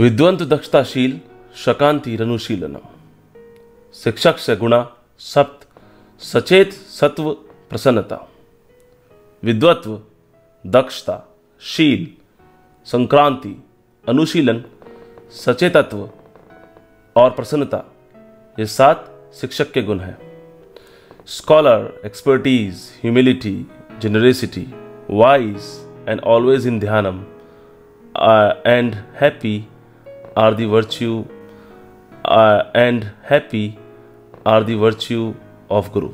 विद्वंत दक्षताशील शकांति रनुशीलनम शिक्षक से गुणा सप्त सचेत सत्व प्रसन्नता विद्वत्व दक्षता शील संक्रांति अनुशीलन सचेतत्व और प्रसन्नता ये सात शिक्षक के गुण हैं scholar expertise humility generosity wise and always in ध्यानम and happy are the virtue uh, and happy are the virtue of Guru.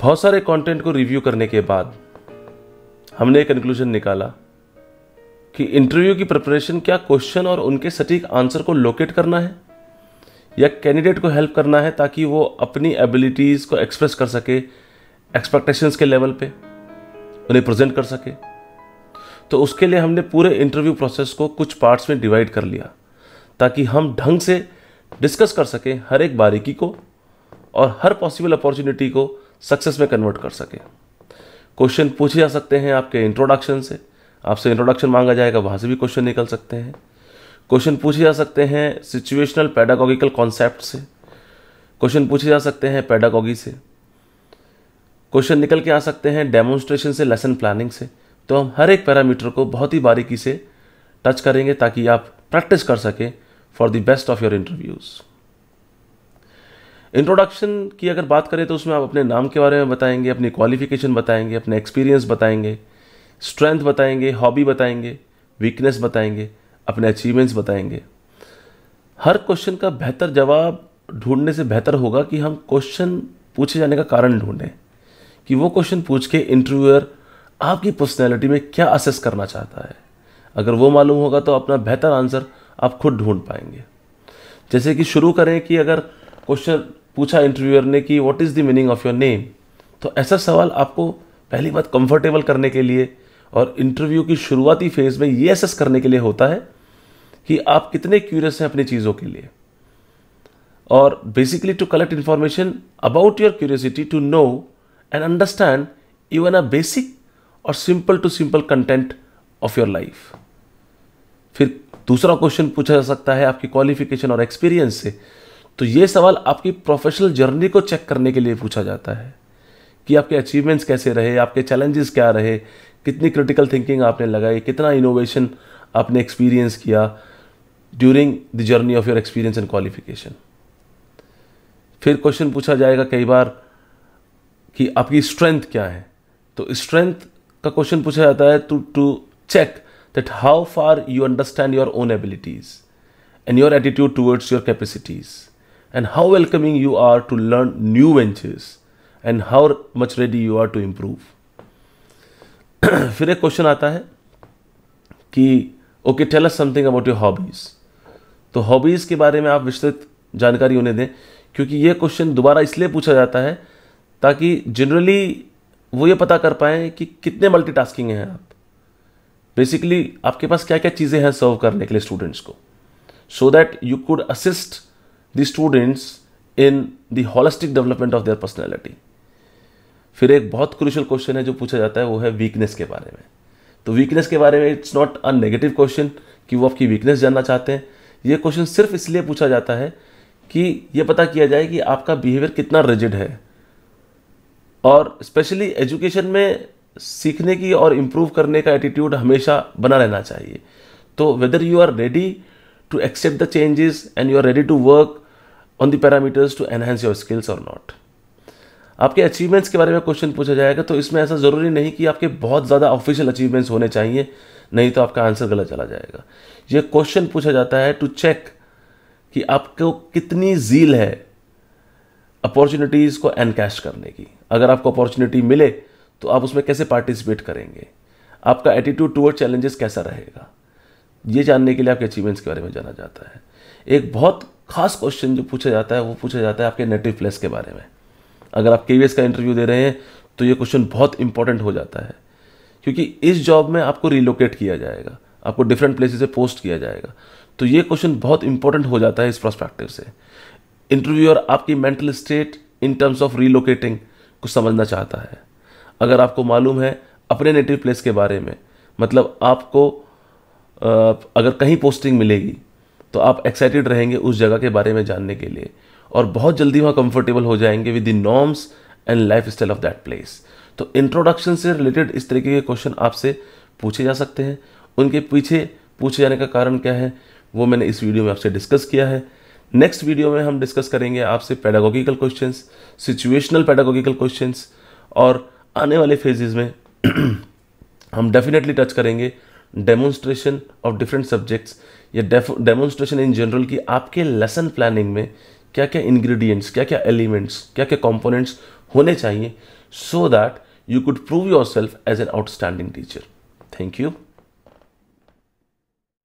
बहुत सारे कंटेंट को रिव्यू करने के बाद हमने एक कंक्लूजन निकाला कि इंटरव्यू की प्रिपरेशन क्या क्वेश्चन और उनके सटीक आंसर को लोकेट करना है या कैंडिडेट को हेल्प करना है ताकि वो अपनी एबिलिटीज़ को एक्सप्रेस कर सके एक्सपेक्टेशंस के लेवल पे उन्हें प्रेजेंट कर सके तो उसके लिए हमने पूरे इंटरव्यू प्रोसेस को कुछ पार्ट्स में डिवाइड कर लिया ताकि हम ढंग से डिस्कस कर सकें हर एक बारीकी को और हर पॉसिबल अपॉर्चुनिटी को सक्सेस में कन्वर्ट कर सकें क्वेश्चन पूछे जा सकते हैं आपके इंट्रोडक्शन से आपसे इंट्रोडक्शन मांगा जाएगा वहाँ से भी क्वेश्चन निकल सकते हैं क्वेश्चन पूछे जा सकते हैं सिचुएशनल पैडागॉगिकल कॉन्सेप्ट से क्वेश्चन पूछे जा सकते हैं पैडागॉगी से क्वेश्चन निकल के आ सकते हैं डेमोन्स्ट्रेशन से लेसन प्लानिंग से तो हम हर एक पैरामीटर को बहुत ही बारीकी से टच करेंगे ताकि आप प्रैक्टिस कर सकें for the best of your interviews introduction की अगर बात करें तो उसमें आप अपने नाम के बारे में बताएंगे अपनी क्वालिफिकेशन बताएंगे अपने एक्सपीरियंस बताएंगे स्ट्रेंथ बताएंगे हॉबी बताएंगे वीकनेस बताएंगे अपने अचीवमेंट्स बताएंगे हर क्वेश्चन का बेहतर जवाब ढूंढने से बेहतर होगा कि हम क्वेश्चन पूछे जाने का कारण ढूंढें कि वो क्वेश्चन पूछ के इंटरव्यूअर आपकी पर्सनैलिटी में क्या असेस करना चाहता है अगर वो मालूम होगा तो अपना बेहतर आंसर आप खुद ढूंढ पाएंगे जैसे कि शुरू करें कि अगर क्वेश्चन पूछा इंटरव्यूअर ने कि what is the meaning of your name तो ऐसा सवाल आपको पहली बात कंफर्टेबल करने के लिए और इंटरव्यू की शुरुआती फेज में ये एसेस करने के लिए होता है कि आप कितने क्यूरियस हैं अपनी चीज़ों के लिए और basically to collect information about your curiosity to know and understand even a basic और simple to simple content of your life फिर दूसरा क्वेश्चन पूछा जा सकता है आपकी क्वालिफिकेशन और एक्सपीरियंस से तो ये सवाल आपकी प्रोफेशनल जर्नी को चेक करने के लिए पूछा जाता है कि आपके अचीवमेंट्स कैसे रहे आपके चैलेंजेस क्या रहे कितनी क्रिटिकल थिंकिंग आपने लगाई कितना इनोवेशन आपने एक्सपीरियंस किया during the journey of your experience and qualification फिर क्वेश्चन पूछा जाएगा कई बार कि आपकी स्ट्रेंथ क्या है तो स्ट्रेंथ का क्वेश्चन पूछा जाता है to to check that how far you understand your own abilities and your attitude towards your capacities and how welcoming you are to learn new ventures and how much ready you are to improve फिर एक question आता है कि okay tell us something about your hobbies तो hobbies के बारे में आप विस्तृत जानकारी उन्हें दें क्योंकि ये क्वेश्चन दोबारा इसलिए पूछा जाता है ताकि जनरली वो ये पता कर पाएँ कि कितने मल्टीटास्किंग हैं आप बेसिकली आपके पास क्या क्या चीज़ें हैं सर्व करने के लिए स्टूडेंट्स को so that you could assist the students in the holistic development of their personality फिर एक बहुत क्रूशल क्वेश्चन है जो पूछा जाता है वो है वीकनेस के बारे में तो वीकनेस के बारे में it's not a negative question कि वो आपकी वीकनेस जानना चाहते हैं ये क्वेश्चन सिर्फ इसलिए पूछा जाता है कि ये पता किया जाए कि आपका बिहेवियर कितना रिजिड है और स्पेशली एजुकेशन में सीखने की और इम्प्रूव करने का एटीट्यूड हमेशा बना रहना चाहिए तो whether you are ready to accept the changes and you are ready to work on the parameters to enhance your skills और नॉट आपके अचीवमेंट्स के बारे में क्वेश्चन पूछा जाएगा तो इसमें ऐसा ज़रूरी नहीं कि आपके बहुत ज़्यादा ऑफिशियल अचीवमेंट्स होने चाहिए नहीं तो आपका आंसर गलत चला जाएगा ये क्वेश्चन पूछा जाता है टू चेक कि आपको कितनी झील है अपॉर्चुनिटीज़ को एनकैश करने की अगर आपको अपॉर्चुनिटी मिले तो आप उसमें कैसे पार्टिसिपेट करेंगे आपका एटीट्यूड टूअर्ड चैलेंजेस कैसा रहेगा ये जानने के लिए आपके अचीवमेंट्स के बारे में जाना जाता है एक बहुत खास क्वेश्चन जो पूछा जाता है वो पूछा जाता है आपके नेटिव प्लेस के बारे में अगर आप के का इंटरव्यू दे रहे हैं तो ये क्वेश्चन बहुत इंपॉर्टेंट हो जाता है क्योंकि इस जॉब में आपको रिलोकेट किया जाएगा आपको डिफरेंट प्लेसेस से पोस्ट किया जाएगा तो ये क्वेश्चन बहुत इंपॉर्टेंट हो जाता है इस प्रोस्पेक्टिव से इंटरव्यूअर आपकी mental state in terms of relocating को समझना चाहता है अगर आपको मालूम है अपने नेटिव प्लेस के बारे में मतलब आपको अगर कहीं पोस्टिंग मिलेगी तो आप एक्साइटेड रहेंगे उस जगह के बारे में जानने के लिए और बहुत जल्दी वहाँ कंफर्टेबल हो जाएंगे with the norms and life style of that place तो इंट्रोडक्शन से रिलेटेड इस तरीके के क्वेश्चन आपसे पूछे जा सकते हैं उनके पीछे पूछे जाने का कारण क्या है वो मैंने इस वीडियो में आपसे डिस्कस किया है नेक्स्ट वीडियो में हम डिस्कस करेंगे आपसे pedagogical questions situational pedagogical questions और आने वाले फेजेस में हम डेफिनेटली टच करेंगे डेमोन्स्ट्रेशन ऑफ डिफरेंट सब्जेक्ट्स या डेमोन्स्ट्रेशन इन जनरल की आपके लेसन प्लानिंग में क्या क्या इंग्रेडिएंट्स क्या क्या एलिमेंट्स क्या क्या कंपोनेंट्स होने चाहिए so that you could prove yourself as an outstanding teacher thank you